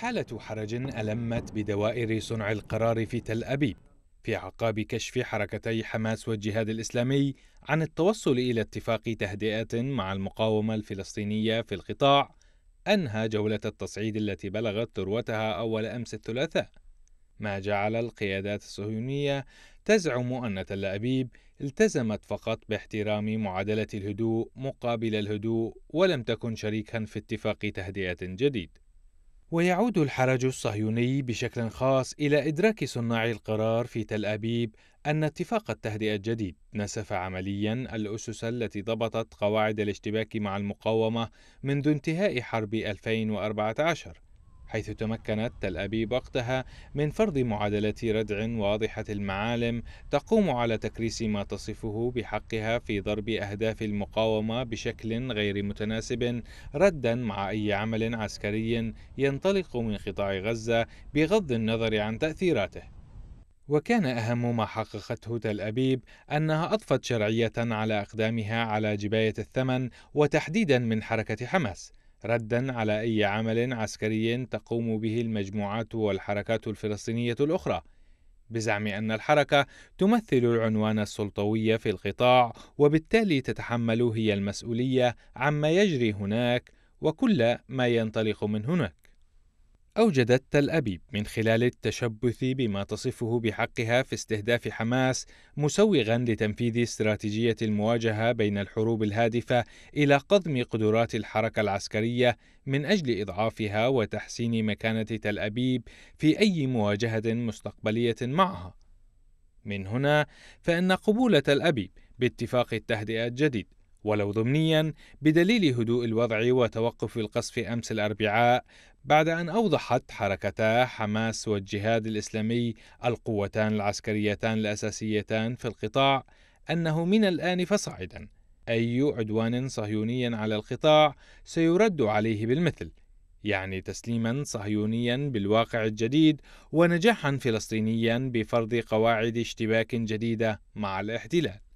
حالة حرج ألمت بدوائر صنع القرار في تل أبيب في عقاب كشف حركتي حماس والجهاد الإسلامي عن التوصل إلى اتفاق تهدئة مع المقاومة الفلسطينية في القطاع أنهى جولة التصعيد التي بلغت ذروتها أول أمس الثلاثاء ما جعل القيادات الصهيونية تزعم أن تل أبيب التزمت فقط باحترام معادلة الهدوء مقابل الهدوء ولم تكن شريكا في اتفاق تهدئة جديد ويعود الحرج الصهيوني بشكل خاص إلى إدراك صناع القرار في تل أبيب أن اتفاق التهدئة الجديد نسف عمليا الأسس التي ضبطت قواعد الاشتباك مع المقاومة منذ انتهاء حرب 2014 حيث تمكنت تل أبيب وقتها من فرض معادلة ردع واضحة المعالم تقوم على تكريس ما تصفه بحقها في ضرب أهداف المقاومة بشكل غير متناسب ردا مع أي عمل عسكري ينطلق من قطاع غزة بغض النظر عن تأثيراته وكان أهم ما حققته تل أبيب أنها أضفت شرعية على أقدامها على جباية الثمن وتحديدا من حركة حماس ردا على أي عمل عسكري تقوم به المجموعات والحركات الفلسطينية الأخرى بزعم أن الحركة تمثل العنوان السلطوي في القطاع وبالتالي تتحمل هي المسؤولية عما يجري هناك وكل ما ينطلق من هناك أوجدت تل أبيب من خلال التشبث بما تصفه بحقها في استهداف حماس مسوغا لتنفيذ استراتيجية المواجهة بين الحروب الهادفة إلى قضم قدرات الحركة العسكرية من أجل إضعافها وتحسين مكانة تل أبيب في أي مواجهة مستقبلية معها. من هنا فإن قبول تل أبيب باتفاق التهدئة الجديد ولو ضمنيا بدليل هدوء الوضع وتوقف القصف امس الاربعاء بعد أن أوضحت حركتا حماس والجهاد الإسلامي القوتان العسكريتان الأساسيتان في القطاع أنه من الآن فصاعدا أي عدوان صهيوني على القطاع سيرد عليه بالمثل يعني تسليما صهيونيا بالواقع الجديد ونجاحا فلسطينيا بفرض قواعد اشتباك جديده مع الاحتلال